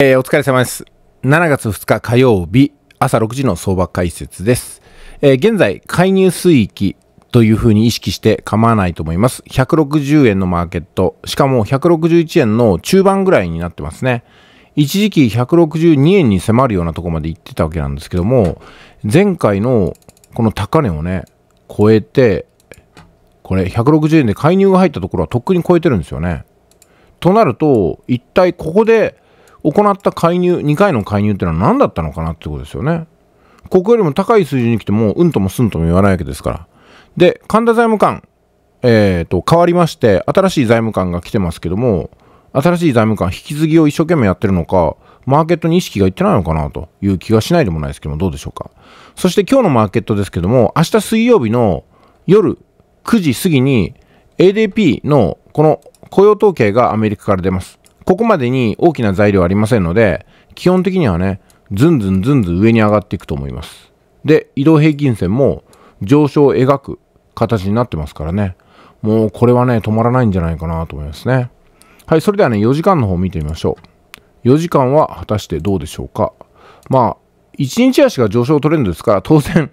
えー、お疲れ様です。7月2日火曜日、朝6時の相場解説です。えー、現在、介入水域というふうに意識して構わないと思います。160円のマーケット、しかも161円の中盤ぐらいになってますね。一時期162円に迫るようなとこまで行ってたわけなんですけども、前回のこの高値をね、超えて、これ160円で介入が入ったところはとっくに超えてるんですよね。となると、一体ここで、行った介入、2回の介入っていうのは何だったのかなってことですよね。ここよりも高い水準に来ても、うんともすんとも言わないわけですから。で、神田財務官、えっ、ー、と、変わりまして、新しい財務官が来てますけども、新しい財務官、引き継ぎを一生懸命やってるのか、マーケットに意識がいってないのかなという気がしないでもないですけども、どうでしょうか。そして今日のマーケットですけども、明日水曜日の夜9時過ぎに、ADP のこの雇用統計がアメリカから出ます。ここまでに大きな材料ありませんので、基本的にはね、ずんずんずんずん上に上がっていくと思います。で、移動平均線も上昇を描く形になってますからね。もうこれはね、止まらないんじゃないかなと思いますね。はい、それではね、4時間の方見てみましょう。4時間は果たしてどうでしょうか。まあ、1日足が上昇トレンドですから、当然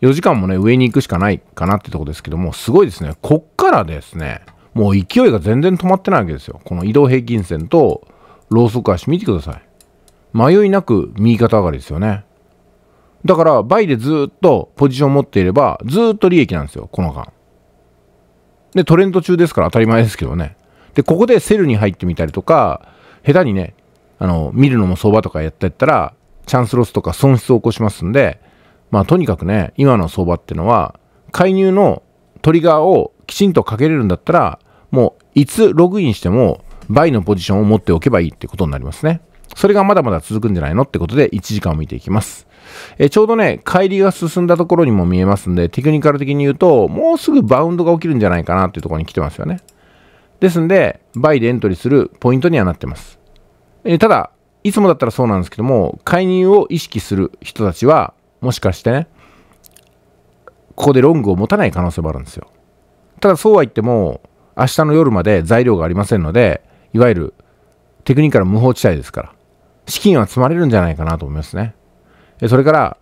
4時間もね、上に行くしかないかなってとこですけども、すごいですね。こっからですね、もう勢いが全然止まってないわけですよ。この移動平均線とローソク足見てください。迷いなく右肩上がりですよね。だから倍でずっとポジション持っていればずっと利益なんですよ、この間。で、トレンド中ですから当たり前ですけどね。で、ここでセルに入ってみたりとか、下手にね、あの、見るのも相場とかやってったら、チャンスロスとか損失を起こしますんで、まあとにかくね、今の相場ってのは、介入のトリガーをきちんとかけれるんだったら、もういつログインしても倍のポジションを持っておけばいいってことになりますね。それがまだまだ続くんじゃないのってことで1時間を見ていきます。えちょうどね、帰りが進んだところにも見えますんで、テクニカル的に言うと、もうすぐバウンドが起きるんじゃないかなっていうところに来てますよね。ですんで、倍でエントリーするポイントにはなってます。えただ、いつもだったらそうなんですけども、介入を意識する人たちは、もしかしてね、ここでロングを持たない可能性もあるんですよ。ただそうは言っても、明日の夜まで材料がありませんので、いわゆるテクニカル無法地帯ですから、資金は積まれるんじゃないかなと思いますね。それから、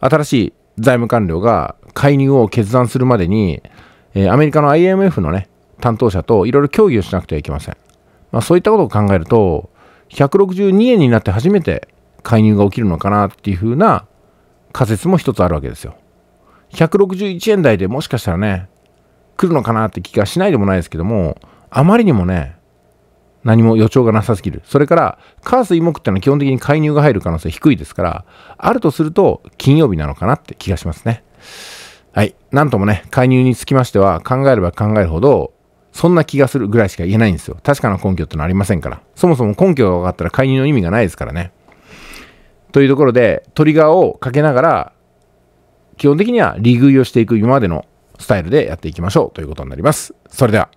新しい財務官僚が介入を決断するまでに、えアメリカの IMF のね、担当者といろいろ協議をしなくてはいけません。まあ、そういったことを考えると、162円になって初めて介入が起きるのかなっていうふうな仮説も一つあるわけですよ。161円台でもしかしたらね、来るのかなって気がしないでもないですけども、あまりにもね、何も予兆がなさすぎる。それから、火水木ってのは基本的に介入が入る可能性低いですから、あるとすると金曜日なのかなって気がしますね。はい。なんともね、介入につきましては考えれば考えるほど、そんな気がするぐらいしか言えないんですよ。確かな根拠ってのはありませんから。そもそも根拠が分かったら介入の意味がないですからね。というところで、トリガーをかけながら、基本的には利食いをしていく今までのスタイルでやっていきましょうということになります。それでは。